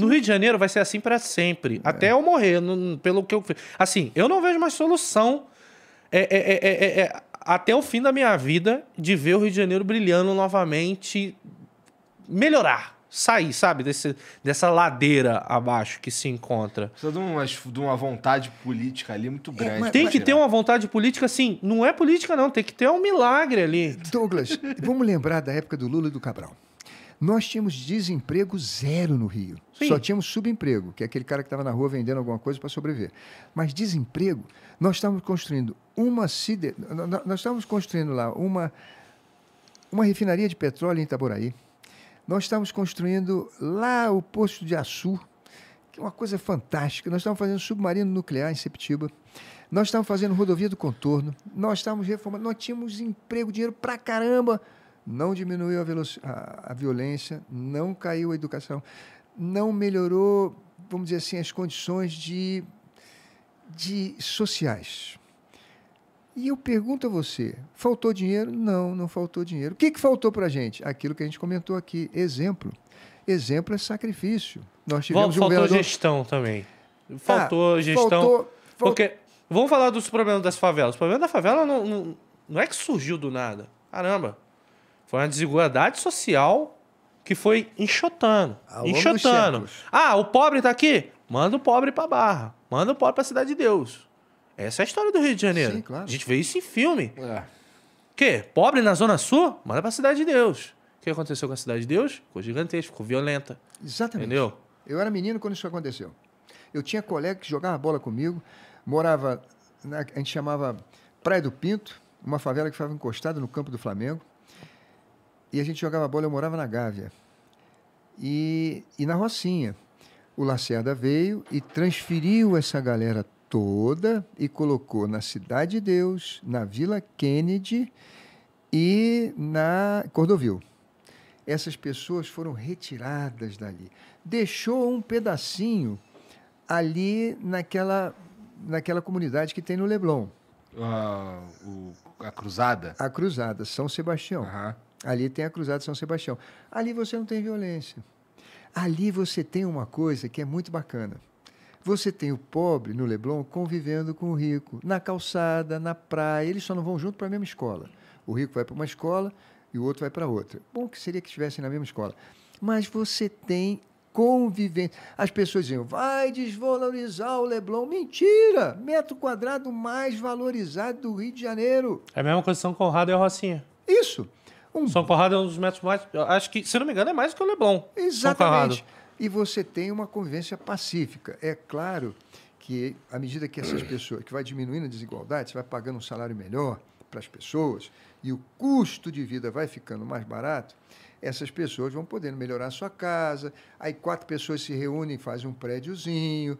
No Rio de Janeiro vai ser assim para sempre. É. Até eu morrer, no, pelo que eu. Assim, eu não vejo mais solução. É é, é, é, é, até o fim da minha vida de ver o Rio de Janeiro brilhando novamente, melhorar, sair, sabe, desse, dessa ladeira abaixo que se encontra. Precisa de, uma, de uma vontade política ali muito grande. Mas, tem que ter uma vontade política, assim, não é política não, tem que ter um milagre ali. Douglas, vamos lembrar da época do Lula e do Cabral. Nós tínhamos desemprego zero no Rio. Sim. Só tínhamos subemprego, que é aquele cara que estava na rua vendendo alguma coisa para sobreviver. Mas desemprego, nós estávamos construindo uma cide... nós estávamos construindo lá uma uma refinaria de petróleo em Itaboraí. Nós estávamos construindo lá o posto de Açu, que é uma coisa fantástica. Nós estávamos fazendo submarino nuclear em Septiba. Nós estávamos fazendo rodovia do contorno. Nós estávamos reformando. Nós tínhamos emprego, dinheiro pra caramba não diminuiu a, a, a violência, não caiu a educação, não melhorou, vamos dizer assim, as condições de, de sociais. E eu pergunto a você, faltou dinheiro? Não, não faltou dinheiro. O que, que faltou para a gente? Aquilo que a gente comentou aqui, exemplo. Exemplo é sacrifício. Nós tivemos faltou um velador... gestão também. Faltou ah, gestão. Faltou, Porque, vamos falar dos problemas das favelas. O problema da favela não, não, não é que surgiu do nada. Caramba, foi uma desigualdade social que foi enxotando. enxotando. Ah, o pobre tá aqui? Manda o pobre pra Barra. Manda o pobre pra Cidade de Deus. Essa é a história do Rio de Janeiro. Sim, claro. A gente vê isso em filme. É. Que? Pobre na Zona Sul? Manda pra Cidade de Deus. O que aconteceu com a Cidade de Deus? Ficou gigantesca, ficou violenta. Exatamente. Entendeu? Eu era menino quando isso aconteceu. Eu tinha colega que jogava bola comigo, morava, na, a gente chamava Praia do Pinto, uma favela que ficava encostada no campo do Flamengo e a gente jogava bola, eu morava na Gávea. E, e na Rocinha. O Lacerda veio e transferiu essa galera toda e colocou na Cidade de Deus, na Vila Kennedy e na Cordovil. Essas pessoas foram retiradas dali. Deixou um pedacinho ali naquela, naquela comunidade que tem no Leblon. Uh, o, a Cruzada? A Cruzada, São Sebastião. Uhum. Ali tem a Cruzada de São Sebastião. Ali você não tem violência. Ali você tem uma coisa que é muito bacana. Você tem o pobre no Leblon convivendo com o rico, na calçada, na praia, eles só não vão junto para a mesma escola. O rico vai para uma escola e o outro vai para outra. Bom que seria que estivessem na mesma escola. Mas você tem convivência. As pessoas diziam, vai desvalorizar o Leblon. Mentira! Metro quadrado mais valorizado do Rio de Janeiro. É a mesma coisa São Conrado e a Rocinha. Isso. Um... São Conrado é um dos metros mais. Acho que, se não me engano, é mais do que o Leblon. Exatamente. E você tem uma convivência pacífica. É claro que, à medida que essas pessoas. que vai diminuindo a desigualdade, você vai pagando um salário melhor para as pessoas e o custo de vida vai ficando mais barato, essas pessoas vão podendo melhorar a sua casa. Aí quatro pessoas se reúnem, fazem um prédiozinho.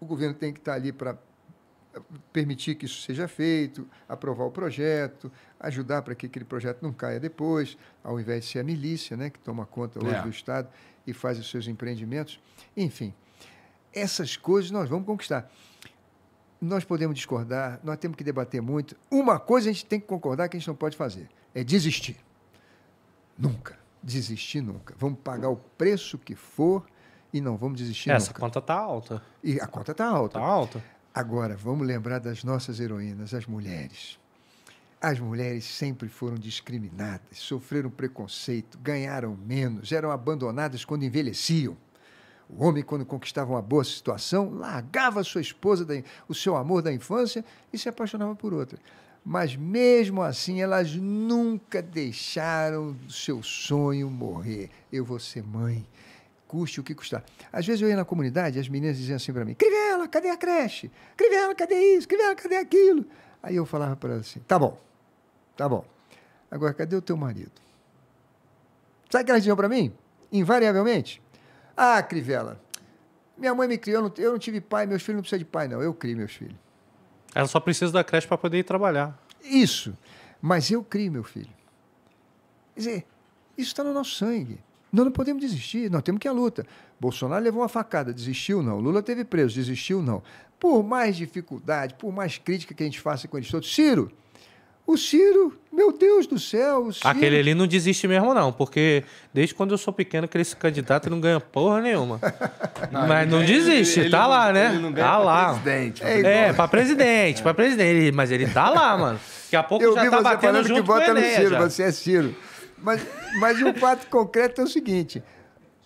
O governo tem que estar tá ali para permitir que isso seja feito, aprovar o projeto, ajudar para que aquele projeto não caia depois, ao invés de ser a milícia, né, que toma conta hoje é. do Estado e faz os seus empreendimentos. Enfim, essas coisas nós vamos conquistar. Nós podemos discordar, nós temos que debater muito. Uma coisa a gente tem que concordar que a gente não pode fazer, é desistir. Nunca. Desistir nunca. Vamos pagar o preço que for e não vamos desistir Essa nunca. conta está alta. E a conta está alta. Está alta. Agora, vamos lembrar das nossas heroínas, as mulheres. As mulheres sempre foram discriminadas, sofreram preconceito, ganharam menos, eram abandonadas quando envelheciam. O homem, quando conquistava uma boa situação, largava sua esposa, o seu amor da infância e se apaixonava por outra. Mas mesmo assim, elas nunca deixaram o seu sonho morrer. Eu vou ser mãe, custe o que custar. Às vezes eu ia na comunidade e as meninas diziam assim para mim: Crivela cadê a creche? Crivela cadê isso? Crivela cadê aquilo? Aí eu falava para elas assim: tá bom, tá bom. Agora, cadê o teu marido? Sabe o que elas diziam para mim? Invariavelmente: Ah, Crivela minha mãe me criou, eu não, eu não tive pai, meus filhos não precisam de pai, não. Eu crio meus filhos. Ela só precisa da creche para poder ir trabalhar. Isso. Mas eu crio meu filho. Quer dizer, isso está no nosso sangue. Nós não podemos desistir, nós temos que a luta. Bolsonaro levou uma facada, desistiu não. Lula teve preso, desistiu não. Por mais dificuldade, por mais crítica que a gente faça com eles todos, Ciro, o Ciro, meu Deus do céu. o Ciro... Aquele ali não desiste mesmo, não, porque desde quando eu sou pequeno que esse candidato não ganha porra nenhuma. Não, mas não né? desiste, ele, tá ele lá, não, né? Ele não ganha tá lá. Presidente, é, é, pra presidente, pra presidente. Mas ele tá lá, mano. Daqui a pouco eu já vi tá você batendo junto que vota no Ciro, já. você é Ciro. Mas, mas o fato concreto é o seguinte.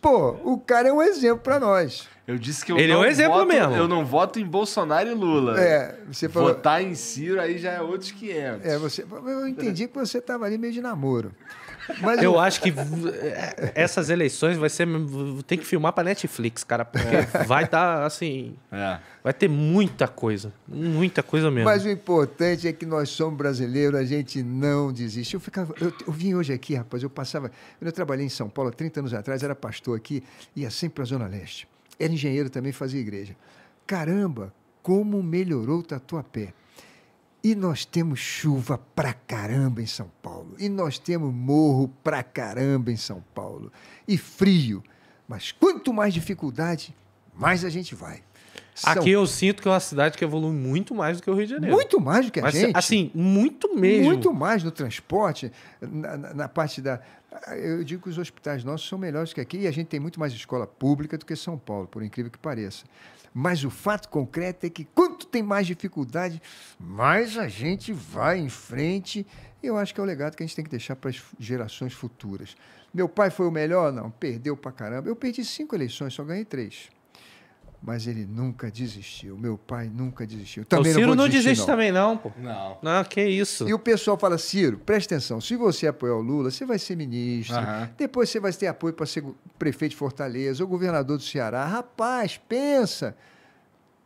Pô, o cara é um exemplo para nós. Eu disse que eu Ele não é um exemplo voto, mesmo. Eu não voto em Bolsonaro e Lula. É, você falou... Votar em Ciro aí já é outros 500. É, você... Eu entendi que você estava ali meio de namoro. Mas eu acho que é, essas eleições vai ser. Tem que filmar pra Netflix, cara. Porque é. vai dar assim. É. Vai ter muita coisa. Muita coisa mesmo. Mas o importante é que nós somos brasileiros, a gente não desiste. Eu ficava. Eu, eu vim hoje aqui, rapaz, eu passava. Quando eu trabalhei em São Paulo 30 anos atrás, era pastor aqui, ia sempre pra Zona Leste. Era engenheiro também, fazia igreja. Caramba, como melhorou o tatuapé. E nós temos chuva pra caramba em São Paulo. E nós temos morro pra caramba em São Paulo. E frio. Mas quanto mais dificuldade, mais a gente vai. São... Aqui eu sinto que é uma cidade que evolui muito mais do que o Rio de Janeiro. Muito mais do que a Mas, gente. Assim, muito mesmo. Muito mais no transporte, na, na, na parte da. Eu digo que os hospitais nossos são melhores que aqui e a gente tem muito mais escola pública do que São Paulo, por incrível que pareça. Mas o fato concreto é que quanto tem mais dificuldade, mais a gente vai em frente. Eu acho que é o legado que a gente tem que deixar para as gerações futuras. Meu pai foi o melhor? Não, perdeu para caramba. Eu perdi cinco eleições, só ganhei três mas ele nunca desistiu. Meu pai nunca desistiu. Também o Ciro não, não desistir, desiste não. também, não, pô. Não. Não, ah, que isso. E o pessoal fala, Ciro, presta atenção, se você apoiar o Lula, você vai ser ministro, uhum. depois você vai ter apoio para ser prefeito de Fortaleza ou governador do Ceará. Rapaz, pensa.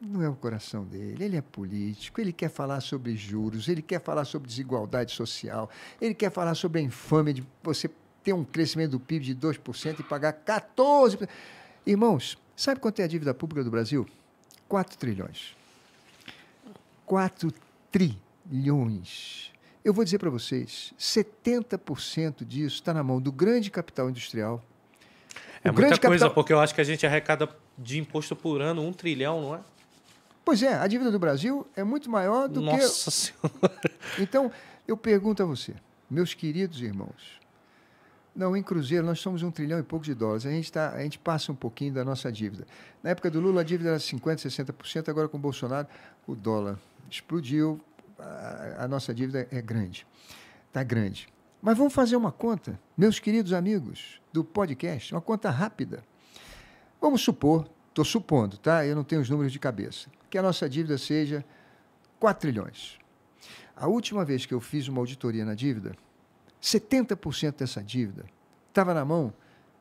Não é o coração dele, ele é político, ele quer falar sobre juros, ele quer falar sobre desigualdade social, ele quer falar sobre a infâmia de você ter um crescimento do PIB de 2% e pagar 14%. Irmãos, Sabe quanto é a dívida pública do Brasil? 4 trilhões. 4 trilhões. Eu vou dizer para vocês, 70% disso está na mão do grande capital industrial. É muita capital... coisa, porque eu acho que a gente arrecada de imposto por ano um trilhão, não é? Pois é, a dívida do Brasil é muito maior do Nossa que. Nossa Senhora! Então, eu pergunto a você, meus queridos irmãos, não, em cruzeiro nós somos um trilhão e pouco de dólares. A gente, tá, a gente passa um pouquinho da nossa dívida. Na época do Lula, a dívida era 50%, 60%. Agora, com o Bolsonaro, o dólar explodiu. A, a nossa dívida é grande. Está grande. Mas vamos fazer uma conta, meus queridos amigos do podcast, uma conta rápida. Vamos supor, estou supondo, tá? Eu não tenho os números de cabeça, que a nossa dívida seja 4 trilhões. A última vez que eu fiz uma auditoria na dívida, 70% dessa dívida estava na mão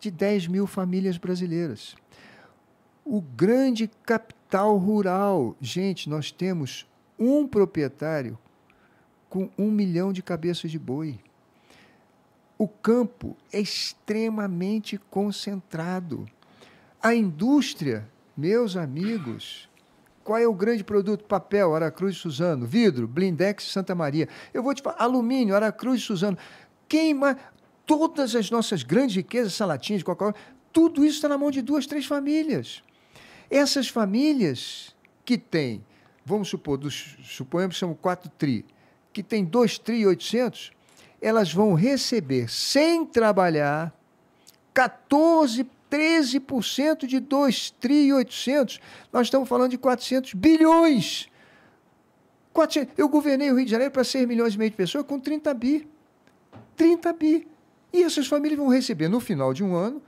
de 10 mil famílias brasileiras. O grande capital rural, gente, nós temos um proprietário com um milhão de cabeças de boi. O campo é extremamente concentrado. A indústria, meus amigos, qual é o grande produto? Papel, Aracruz e Suzano. Vidro, Blindex Santa Maria. Eu vou te falar, alumínio, Aracruz e Suzano. Queima todas as nossas grandes riquezas, salatinhas, Coca-Cola, tudo isso está na mão de duas, três famílias. Essas famílias que têm, vamos supor, dos, suponhamos que são quatro tri, que tem dois tri e oitocentos, elas vão receber, sem trabalhar, 14 13% de 2 tri 800. Nós estamos falando de 400 bilhões. 400, eu governei o Rio de Janeiro para 6 milhões e meio de pessoas com 30 bi. 30 bi. E essas famílias vão receber, no final de um ano,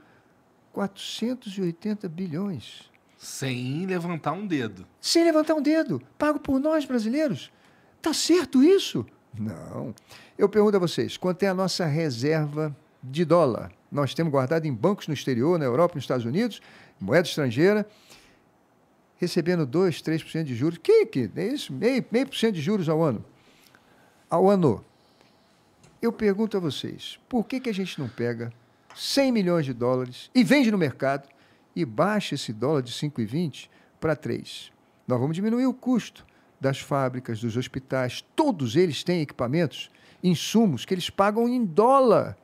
480 bilhões. Sem levantar um dedo. Sem levantar um dedo. Pago por nós, brasileiros. Está certo isso? Não. Eu pergunto a vocês, quanto é a nossa reserva de dólar? nós temos guardado em bancos no exterior, na Europa, nos Estados Unidos, moeda estrangeira, recebendo 2, 3% de juros. Que, que é isso? Meio, meio por cento de juros ao ano. Ao ano. Eu pergunto a vocês, por que, que a gente não pega 100 milhões de dólares e vende no mercado e baixa esse dólar de 5,20 para 3? Nós vamos diminuir o custo das fábricas, dos hospitais, todos eles têm equipamentos, insumos que eles pagam em dólar.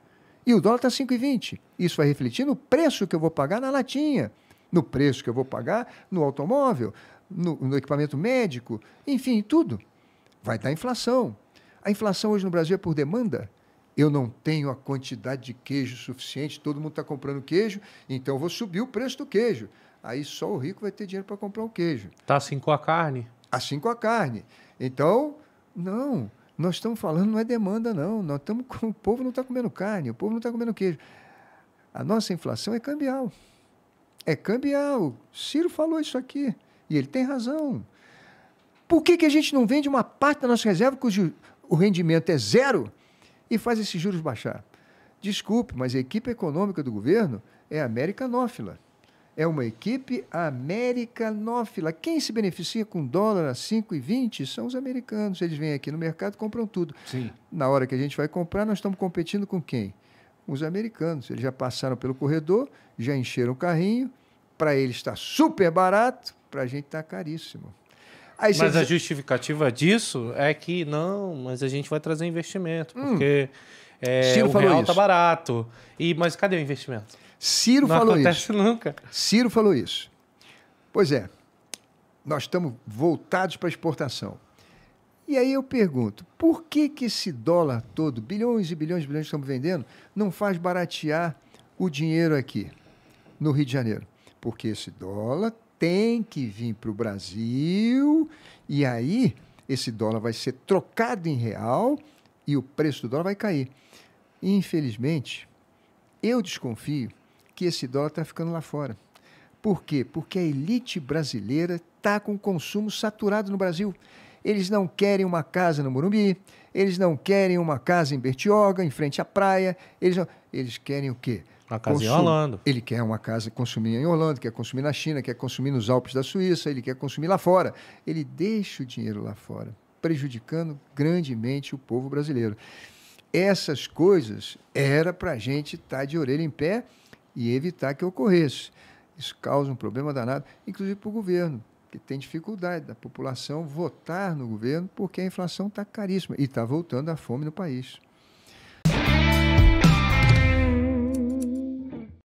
E o dólar está 5,20. Isso vai refletir no preço que eu vou pagar na latinha, no preço que eu vou pagar no automóvel, no, no equipamento médico, enfim, tudo. Vai dar inflação. A inflação hoje no Brasil é por demanda. Eu não tenho a quantidade de queijo suficiente, todo mundo está comprando queijo, então eu vou subir o preço do queijo. Aí só o rico vai ter dinheiro para comprar o queijo. Está assim com a carne? Assim com a carne. Então, não. Nós estamos falando, não é demanda, não. Nós estamos, o povo não está comendo carne, o povo não está comendo queijo. A nossa inflação é cambial. É cambial. Ciro falou isso aqui. E ele tem razão. Por que, que a gente não vende uma parte da nossa reserva cujo o rendimento é zero e faz esses juros baixar? Desculpe, mas a equipe econômica do governo é americanófila é uma equipe americanófila. Quem se beneficia com dólar a 5,20 são os americanos. Eles vêm aqui no mercado e compram tudo. Sim. Na hora que a gente vai comprar, nós estamos competindo com quem? Os americanos. Eles já passaram pelo corredor, já encheram o carrinho. Para eles está super barato, para a gente está caríssimo. Aí mas você... a justificativa disso é que não, mas a gente vai trazer investimento, hum. porque é, o real está barato. E, mas cadê o investimento? Ciro não falou isso. Não acontece nunca. Ciro falou isso. Pois é, nós estamos voltados para a exportação. E aí eu pergunto, por que, que esse dólar todo, bilhões e bilhões e bilhões que estamos vendendo, não faz baratear o dinheiro aqui, no Rio de Janeiro? Porque esse dólar tem que vir para o Brasil e aí esse dólar vai ser trocado em real e o preço do dólar vai cair. Infelizmente, eu desconfio que esse dólar está ficando lá fora. Por quê? Porque a elite brasileira está com consumo saturado no Brasil. Eles não querem uma casa no Morumbi, eles não querem uma casa em Bertioga, em frente à praia. Eles, não... eles querem o quê? Uma casa Consum... em Orlando. Ele quer uma casa consumir em Orlando, quer consumir na China, quer consumir nos Alpes da Suíça, ele quer consumir lá fora. Ele deixa o dinheiro lá fora, prejudicando grandemente o povo brasileiro. Essas coisas era para a gente estar tá de orelha em pé e evitar que ocorresse. Isso causa um problema danado, inclusive para o governo, que tem dificuldade da população votar no governo porque a inflação está caríssima e está voltando a fome no país.